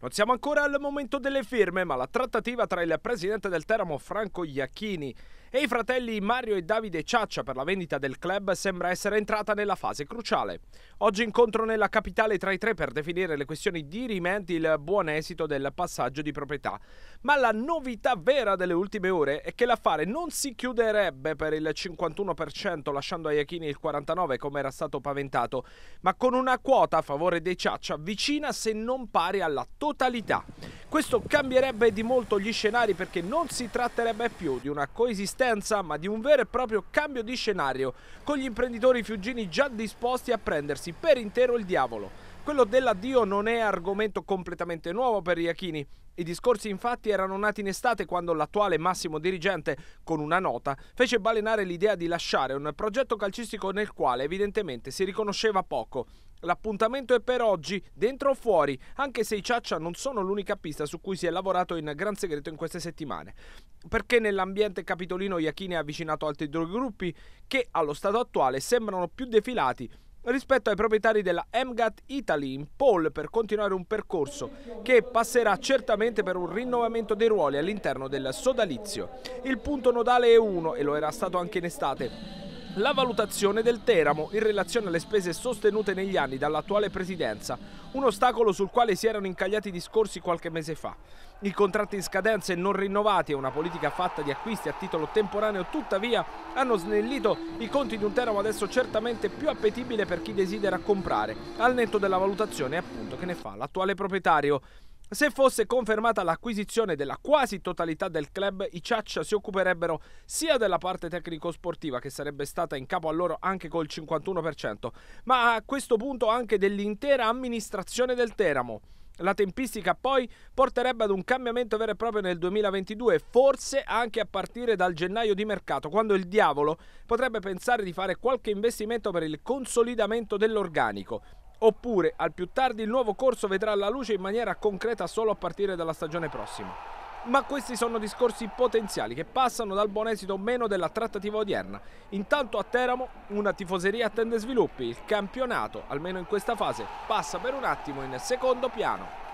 Non siamo ancora al momento delle firme, ma la trattativa tra il presidente del Teramo Franco Iacchini e i fratelli Mario e Davide Ciaccia per la vendita del club sembra essere entrata nella fase cruciale. Oggi incontro nella capitale tra i tre per definire le questioni dirimenti il buon esito del passaggio di proprietà. Ma la novità vera delle ultime ore è che l'affare non si chiuderebbe per il 51% lasciando a Iachini il 49% come era stato paventato, ma con una quota a favore dei Ciaccia vicina se non pari alla totalità. Questo cambierebbe di molto gli scenari perché non si tratterebbe più di una coesistenza ma di un vero e proprio cambio di scenario con gli imprenditori fiugini già disposti a prendersi per intero il diavolo. Quello dell'addio non è argomento completamente nuovo per Iachini. I discorsi infatti erano nati in estate quando l'attuale massimo dirigente, con una nota, fece balenare l'idea di lasciare un progetto calcistico nel quale evidentemente si riconosceva poco. L'appuntamento è per oggi, dentro o fuori, anche se i Ciaccia non sono l'unica pista su cui si è lavorato in gran segreto in queste settimane. Perché nell'ambiente capitolino Iachini ha avvicinato altri due gruppi che, allo stato attuale, sembrano più defilati rispetto ai proprietari della MGAT Italy in pole per continuare un percorso che passerà certamente per un rinnovamento dei ruoli all'interno del sodalizio. Il punto nodale è uno e lo era stato anche in estate la valutazione del Teramo in relazione alle spese sostenute negli anni dall'attuale presidenza, un ostacolo sul quale si erano incagliati discorsi qualche mese fa. I contratti in scadenza e non rinnovati e una politica fatta di acquisti a titolo temporaneo tuttavia hanno snellito i conti di un Teramo adesso certamente più appetibile per chi desidera comprare, al netto della valutazione appunto che ne fa l'attuale proprietario. Se fosse confermata l'acquisizione della quasi totalità del club, i Ciaccia si occuperebbero sia della parte tecnico-sportiva, che sarebbe stata in capo a loro anche col 51%, ma a questo punto anche dell'intera amministrazione del Teramo. La tempistica poi porterebbe ad un cambiamento vero e proprio nel 2022, forse anche a partire dal gennaio di mercato, quando il diavolo potrebbe pensare di fare qualche investimento per il consolidamento dell'organico oppure al più tardi il nuovo corso vedrà la luce in maniera concreta solo a partire dalla stagione prossima. Ma questi sono discorsi potenziali che passano dal buon esito o meno della trattativa odierna. Intanto a Teramo una tifoseria attende sviluppi, il campionato, almeno in questa fase, passa per un attimo in secondo piano.